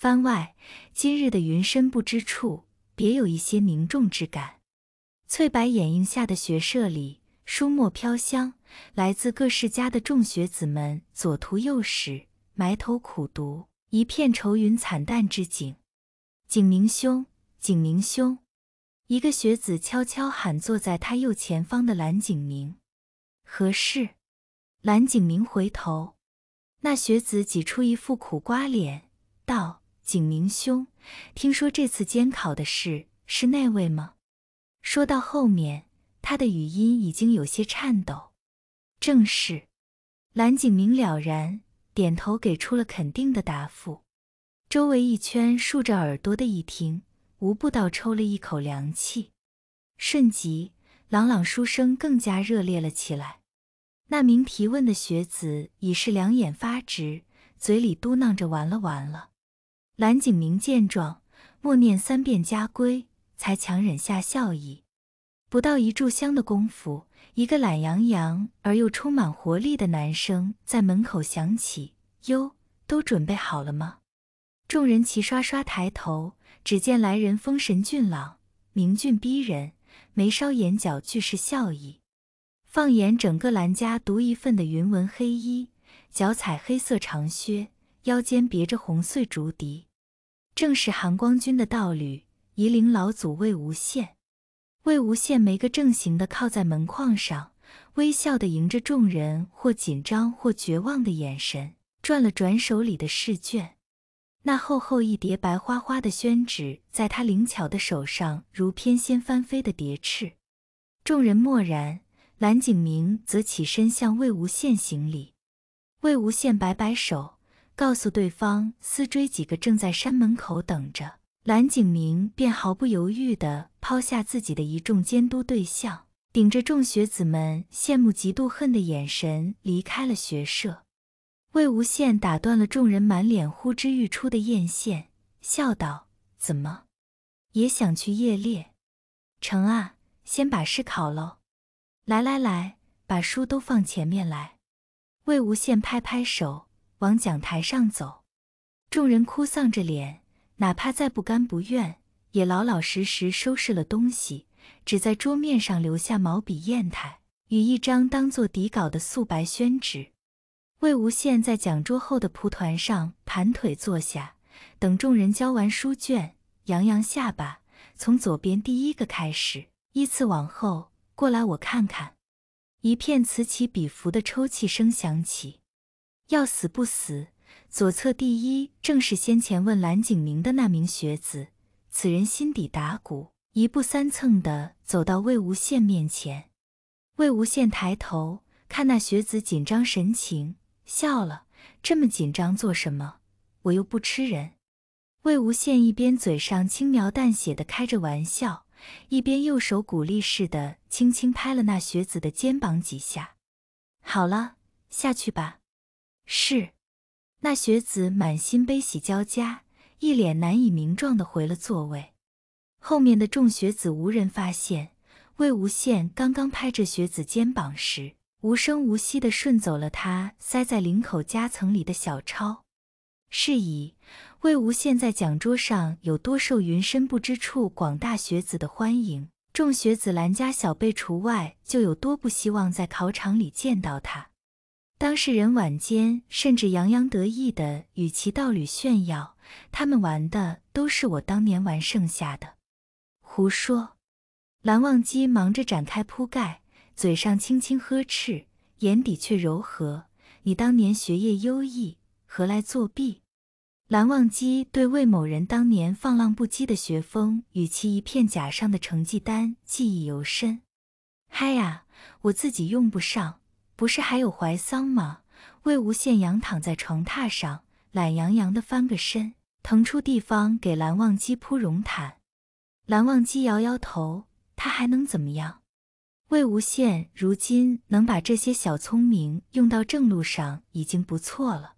番外，今日的云深不知处，别有一些凝重之感。翠白掩映下的学舍里，书墨飘香，来自各世家的众学子们左图右史，埋头苦读，一片愁云惨淡之景。景明兄，景明兄，一个学子悄悄喊坐在他右前方的蓝景明：“何事？”蓝景明回头，那学子挤出一副苦瓜脸，道。景明兄，听说这次监考的事是那位吗？说到后面，他的语音已经有些颤抖。正是。蓝景明了然，点头给出了肯定的答复。周围一圈竖着耳朵的一听，无不倒抽了一口凉气。瞬即，朗朗书声更加热烈了起来。那名提问的学子已是两眼发直，嘴里嘟囔着：“完了，完了。”蓝景明见状，默念三遍家规，才强忍下笑意。不到一炷香的功夫，一个懒洋洋而又充满活力的男声在门口响起：“哟，都准备好了吗？”众人齐刷刷抬头，只见来人风神俊朗，明俊逼人，眉梢眼角俱是笑意。放眼整个蓝家，独一份的云纹黑衣，脚踩黑色长靴，腰间别着红穗竹笛。正是含光君的道侣，夷陵老祖魏无羡。魏无羡没个正形的靠在门框上，微笑的迎着众人或紧张或绝望的眼神，转了转手里的试卷。那厚厚一叠白花花的宣纸，在他灵巧的手上如翩跹翻飞的蝶翅。众人默然，蓝景明则起身向魏无羡行礼。魏无羡摆摆手。告诉对方，思追几个正在山门口等着。蓝景明便毫不犹豫地抛下自己的一众监督对象，顶着众学子们羡慕、嫉妒、恨的眼神离开了学社。魏无羡打断了众人满脸呼之欲出的艳羡，笑道：“怎么，也想去夜猎？成啊，先把试考喽。来来来，把书都放前面来。”魏无羡拍拍手。往讲台上走，众人哭丧着脸，哪怕再不甘不愿，也老老实实收拾了东西，只在桌面上留下毛笔、砚台与一张当做底稿的素白宣纸。魏无羡在讲桌后的蒲团上盘腿坐下，等众人交完书卷，扬扬下巴，从左边第一个开始，依次往后过来，我看看。一片此起彼伏的抽泣声响起。要死不死！左侧第一正是先前问蓝景明的那名学子，此人心底打鼓，一步三蹭的走到魏无羡面前。魏无羡抬头看那学子紧张神情，笑了：这么紧张做什么？我又不吃人。魏无羡一边嘴上轻描淡写的开着玩笑，一边右手鼓励似的轻轻拍了那学子的肩膀几下：好了，下去吧。是，那学子满心悲喜交加，一脸难以名状的回了座位。后面的众学子无人发现，魏无羡刚刚拍着学子肩膀时，无声无息的顺走了他塞在领口夹层里的小抄。是以，魏无羡在讲桌上有多受“云深不知处”广大学子的欢迎，众学子兰家小辈除外，就有多不希望在考场里见到他。当事人晚间甚至洋洋得意的与其道侣炫耀，他们玩的都是我当年玩剩下的。胡说！蓝忘机忙着展开铺盖，嘴上轻轻呵斥，眼底却柔和。你当年学业优异，何来作弊？蓝忘机对魏某人当年放浪不羁的学风与其一片假上的成绩单记忆犹深。嗨呀，我自己用不上。不是还有怀桑吗？魏无羡仰躺在床榻上，懒洋洋地翻个身，腾出地方给蓝忘机铺绒毯。蓝忘机摇摇头，他还能怎么样？魏无羡如今能把这些小聪明用到正路上，已经不错了。